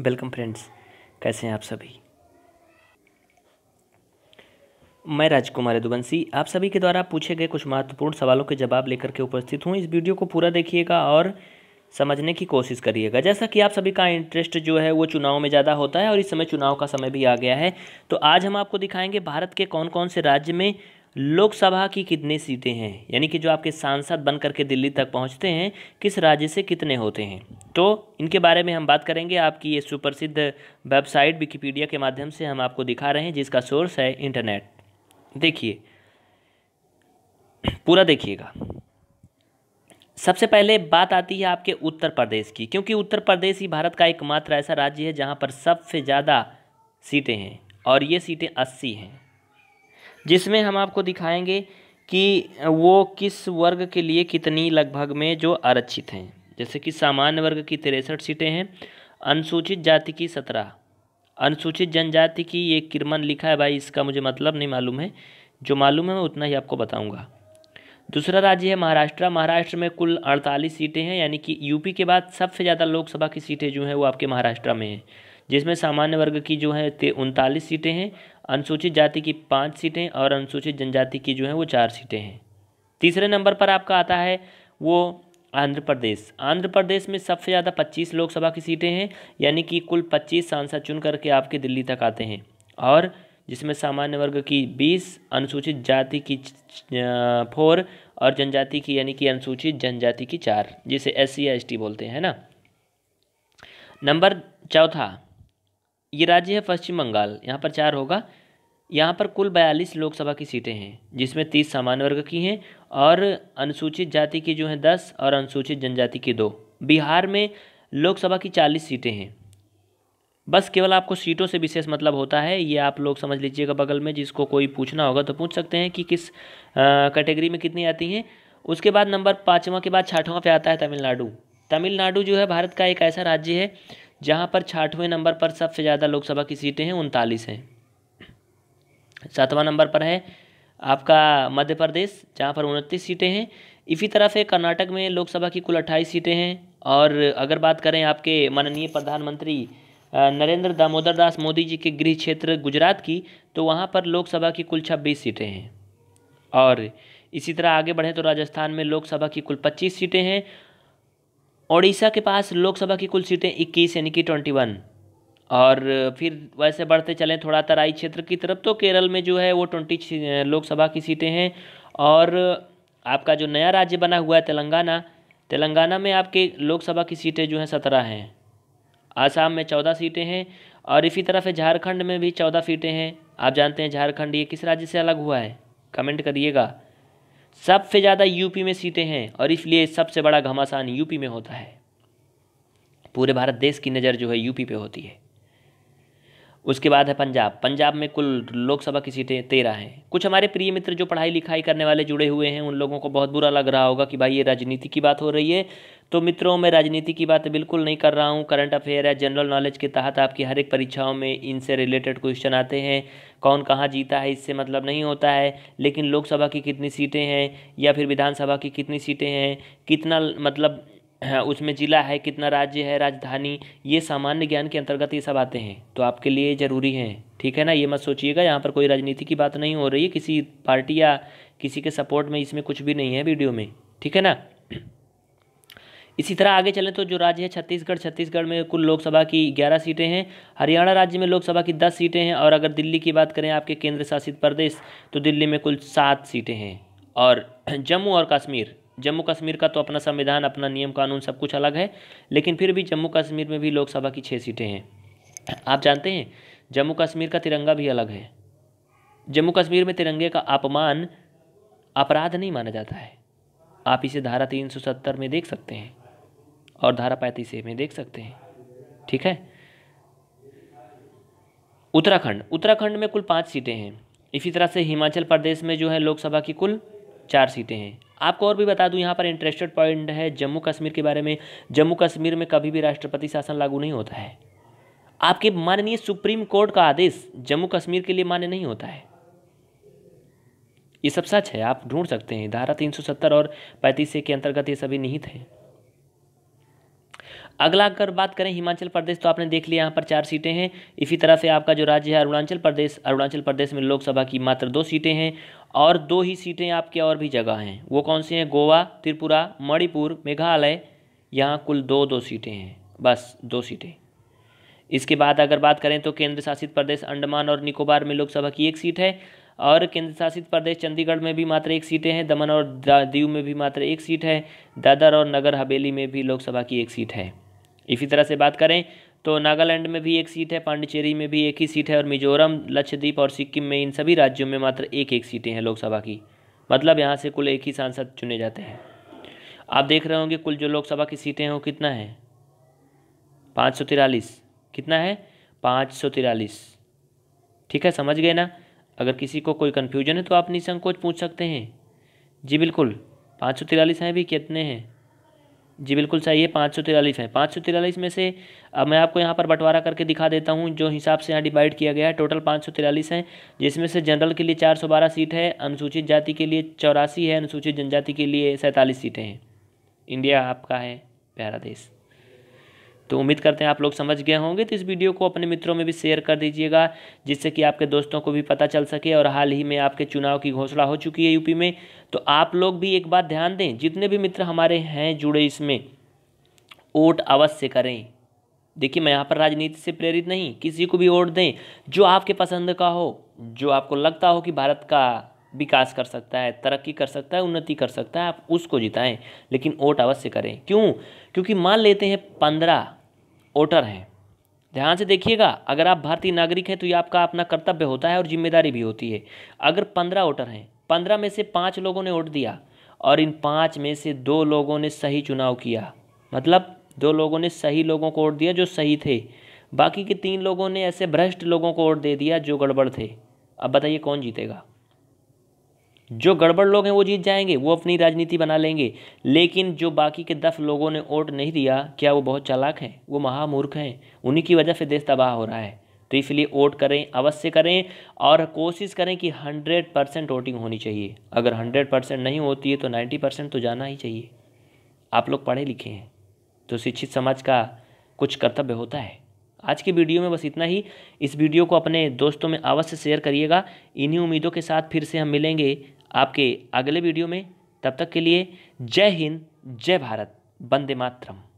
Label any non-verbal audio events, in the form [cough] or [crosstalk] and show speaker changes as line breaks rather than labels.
welcome friends कैसे हैं आप सभी मैं राजकुमार दुवंशी आप सभी के द्वारा पूछे गए कुछ महत्वपूर्ण सवालों के जवाब लेकर के उपस्थित हूँ इस वीडियो को पूरा देखिएगा और समझने की कोशिश करिएगा जैसा कि आप सभी का इंटरेस्ट जो है वो चुनाव में ज़्यादा होता है और इस समय चुनाव का समय भी आ गया है तो आज हम आपको दिखाएंगे भारत के कौन कौन से राज्य में लोकसभा की कितनी सीटें हैं यानी कि जो आपके सांसद बन करके दिल्ली तक पहुंचते हैं किस राज्य से कितने होते हैं तो इनके बारे में हम बात करेंगे आपकी ये सुप्रसिद्ध वेबसाइट विकीपीडिया के माध्यम से हम आपको दिखा रहे हैं जिसका सोर्स है इंटरनेट देखिए पूरा देखिएगा सबसे पहले बात आती है आपके उत्तर प्रदेश की क्योंकि उत्तर प्रदेश ही भारत का एकमात्र ऐसा राज्य है जहाँ पर सबसे ज़्यादा सीटें हैं और ये सीटें अस्सी हैं जिसमें हम आपको दिखाएंगे कि वो किस वर्ग के लिए कितनी लगभग में जो आरक्षित हैं जैसे कि सामान्य वर्ग की तिरसठ सीटें हैं अनुसूचित जाति की सत्रह अनुसूचित जनजाति की ये किरमन लिखा है भाई इसका मुझे मतलब नहीं मालूम है जो मालूम है मैं उतना ही आपको बताऊंगा दूसरा राज्य है महाराष्ट्र महाराष्ट्र में कुल अड़तालीस सीटें हैं यानी कि यूपी के बाद सबसे ज़्यादा लोकसभा की सीटें जो हैं वो आपके महाराष्ट्र में हैं जिसमें सामान्य वर्ग की जो है उनतालीस सीटें हैं अनुसूचित जाति की पाँच सीटें और अनुसूचित जनजाति की जो है वो चार सीटें हैं तीसरे नंबर पर आपका आता है वो आंध्र प्रदेश आंध्र प्रदेश में सबसे ज़्यादा पच्चीस लोकसभा की सीटें हैं यानी कि कुल पच्चीस सांसद चुन करके आपके दिल्ली तक आते हैं और जिसमें सामान्य वर्ग की बीस अनुसूचित जाति की फोर और जनजाति की यानी कि अनुसूचित जनजाति की चार जिसे एस सी एस टी बोलते हैं ना नंबर चौथा ये राज्य है पश्चिम बंगाल यहाँ पर चार होगा यहाँ पर कुल बयालीस लोकसभा की सीटें हैं जिसमें तीस सामान्य वर्ग की हैं और अनुसूचित जाति की जो हैं दस और अनुसूचित जनजाति की दो बिहार में लोकसभा की चालीस सीटें हैं बस केवल आपको सीटों से विशेष मतलब होता है ये आप लोग समझ लीजिएगा बगल में जिसको कोई पूछना होगा तो पूछ सकते हैं कि किस कैटेगरी में कितनी आती हैं उसके बाद नंबर पाँचवा के बाद छाठवा पे आता है तमिलनाडु तमिलनाडु जो है भारत का एक ऐसा राज्य है जहाँ पर छाठवें नंबर पर सबसे ज़्यादा लोकसभा की सीटें हैं उनतालीस हैं सातवां नंबर पर है आपका मध्य प्रदेश जहाँ पर उनतीस सीटें हैं इसी तरह से कर्नाटक में लोकसभा की कुल अट्ठाईस सीटें हैं और अगर बात करें आपके माननीय प्रधानमंत्री नरेंद्र दामोदर दास मोदी जी के गृह क्षेत्र गुजरात की तो वहाँ पर लोकसभा की कुल छब्बीस सीटें हैं और इसी तरह आगे बढ़ें तो राजस्थान में लोकसभा की कुल पच्चीस सीटें हैं ओडिशा के पास लोकसभा की कुल सीटें इक्कीस यानी कि ट्वेंटी वन और फिर वैसे बढ़ते चलें थोड़ा तराई क्षेत्र की तरफ तो केरल में जो है वो ट्वेंटी लोकसभा की सीटें हैं और आपका जो नया राज्य बना हुआ है तेलंगाना तेलंगाना में आपके लोकसभा की सीटें जो हैं सत्रह हैं आसाम में चौदह सीटें हैं और इसी तरफ है झारखंड में भी चौदह सीटें हैं आप जानते हैं झारखंड ये किस राज्य से अलग हुआ है कमेंट करिएगा सबसे ज़्यादा यूपी में सीटें हैं और इसलिए सबसे बड़ा घमासान यूपी में होता है पूरे भारत देश की नज़र जो है यूपी पे होती है उसके बाद है पंजाब पंजाब में कुल लोकसभा की सीटें तेरह हैं कुछ हमारे प्रिय मित्र जो पढ़ाई लिखाई करने वाले जुड़े हुए हैं उन लोगों को बहुत बुरा लग रहा होगा कि भाई ये राजनीति की बात हो रही है तो मित्रों मैं राजनीति की बात बिल्कुल नहीं कर रहा हूँ करंट अफेयर या जनरल नॉलेज के तहत आपकी हर एक परीक्षाओं में इनसे रिलेटेड क्वेश्चन आते हैं कौन कहाँ जीता है इससे मतलब नहीं होता है लेकिन लोकसभा की कितनी सीटें हैं या फिर विधानसभा की कितनी सीटें हैं कितना मतलब हाँ, उसमें ज़िला है कितना राज्य है राजधानी ये सामान्य ज्ञान के अंतर्गत ये सब आते हैं तो आपके लिए ज़रूरी हैं ठीक है ना ये मत सोचिएगा यहाँ पर कोई राजनीति की बात नहीं हो रही है किसी पार्टी या किसी के सपोर्ट में इसमें कुछ भी नहीं है वीडियो में ठीक है ना इसी तरह आगे चलें तो जो राज्य है छत्तीसगढ़ छत्तीसगढ़ में कुल लोकसभा की ग्यारह सीटें हैं हरियाणा राज्य में लोकसभा की दस सीटें हैं और अगर दिल्ली की बात करें आपके केंद्र शासित प्रदेश तो दिल्ली में कुल सात सीटें हैं और [clears throat] जम्मू और कश्मीर जम्मू कश्मीर का तो अपना संविधान अपना नियम कानून सब कुछ अलग है लेकिन फिर भी जम्मू कश्मीर में भी लोकसभा की छः सीटें हैं आप जानते हैं जम्मू कश्मीर का तिरंगा भी अलग है जम्मू कश्मीर में तिरंगे का अपमान अपराध नहीं माना जाता है आप इसे धारा सत्तर में देख सकते हैं और धारा पैंतीस में देख सकते हैं ठीक है उत्तराखंड उत्तराखंड में कुल पाँच सीटें हैं इसी तरह से हिमाचल प्रदेश में जो है लोकसभा की कुल चार सीटें हैं आपको और भी बता दूं यहाँ पर इंटरेस्टेड पॉइंट है जम्मू कश्मीर के बारे में जम्मू कश्मीर में कभी भी राष्ट्रपति शासन लागू नहीं होता है आपके माननीय सुप्रीम कोर्ट का आदेश जम्मू कश्मीर के लिए मान्य नहीं होता है ये सब सच है आप ढूंढ सकते हैं धारा 370 और पैंतीस के अंतर्गत ये सभी निहित है अगला अगर बात करें हिमाचल प्रदेश तो आपने देख लिया यहाँ पर चार सीटें हैं इसी तरह से आपका जो राज्य है अरुणाचल प्रदेश अरुणाचल प्रदेश में लोकसभा की मात्र दो सीटें हैं और दो ही सीटें आपके और भी जगह हैं वो कौन सी हैं गोवा त्रिपुरा मणिपुर मेघालय यहाँ कुल दो दो सीटें हैं बस दो सीटें इसके बाद अगर बात करें तो केंद्र शासित प्रदेश अंडमान और निकोबार में लोकसभा की एक सीट है और केंद्र शासित प्रदेश चंडीगढ़ में भी मात्र एक सीटें हैं दमन और दीव में भी मात्र एक सीट है दादर और नगर हवेली में भी लोकसभा की एक सीट है इसी तरह से बात करें तो नागालैंड में भी एक सीट है पांडिचेरी में भी एक ही सीट है और मिजोरम लक्षद्वीप और सिक्किम में इन सभी राज्यों में मात्र एक एक सीटें हैं लोकसभा की मतलब यहाँ से कुल एक ही सांसद चुने जाते हैं आप देख रहे होंगे कुल जो लोकसभा की सीटें हैं वो कितना है पाँच सौ तिरालीस कितना है पाँच सौ तिरालीस ठीक है समझ गए ना अगर किसी को कोई कन्फ्यूजन है तो आप निसंकोच पूछ सकते हैं जी बिल्कुल पाँच सौ तिरालीस हैं भी कितने हैं जी बिल्कुल सही है पाँच सौ तिरालीस है पाँच सौ तिरालीस में से अब मैं आपको यहाँ पर बंटवारा करके दिखा देता हूँ जो हिसाब से यहाँ डिवाइड किया गया है टोटल पाँच सौ तिरालीस हैं जिसमें से जनरल के लिए चार सौ बारह सीट है अनुसूचित जाति के लिए चौरासी है अनुसूचित जनजाति के लिए सैंतालीस सीटें हैं इंडिया आपका है प्यारा देश तो उम्मीद करते हैं आप लोग समझ गए होंगे तो इस वीडियो को अपने मित्रों में भी शेयर कर दीजिएगा जिससे कि आपके दोस्तों को भी पता चल सके और हाल ही में आपके चुनाव की घोषणा हो चुकी है यूपी में तो आप लोग भी एक बात ध्यान दें जितने भी मित्र हमारे हैं जुड़े इसमें वोट अवश्य करें देखिए मैं यहाँ पर राजनीति से प्रेरित नहीं किसी को भी वोट दें जो आपके पसंद का हो जो आपको लगता हो कि भारत का विकास कर सकता है तरक्की कर सकता है उन्नति कर सकता है आप उसको जिताएं लेकिन वोट अवश्य करें क्यों क्योंकि मान लेते हैं पंद्रह वोटर हैं ध्यान से देखिएगा अगर आप भारतीय नागरिक हैं तो ये आपका अपना कर्तव्य होता है और जिम्मेदारी भी होती है अगर पंद्रह वोटर हैं पंद्रह में से पाँच लोगों ने वोट दिया और इन पाँच में से दो लोगों ने सही चुनाव किया मतलब दो लोगों ने सही लोगों को वोट दिया जो सही थे बाकी के तीन लोगों ने ऐसे भ्रष्ट लोगों को वोट दे दिया जो गड़बड़ थे अब बताइए कौन जीतेगा जो गड़बड़ लोग हैं वो जीत जाएंगे वो अपनी राजनीति बना लेंगे लेकिन जो बाकी के दस लोगों ने वोट नहीं दिया क्या वो बहुत चालाक हैं वो महामूर्ख हैं उन्हीं की वजह से देश तबाह हो रहा है तो इसलिए वोट करें अवश्य करें और कोशिश करें कि हंड्रेड परसेंट वोटिंग होनी चाहिए अगर हंड्रेड परसेंट नहीं होती है तो नाइन्टी परसेंट तो जाना ही चाहिए आप लोग पढ़े लिखे हैं तो शिक्षित समाज का कुछ कर्तव्य होता है आज की वीडियो में बस इतना ही इस वीडियो को अपने दोस्तों में अवश्य शेयर करिएगा इन्हीं उम्मीदों के साथ फिर से हम मिलेंगे आपके अगले वीडियो में तब तक के लिए जय हिंद जय भारत वंदे मातरम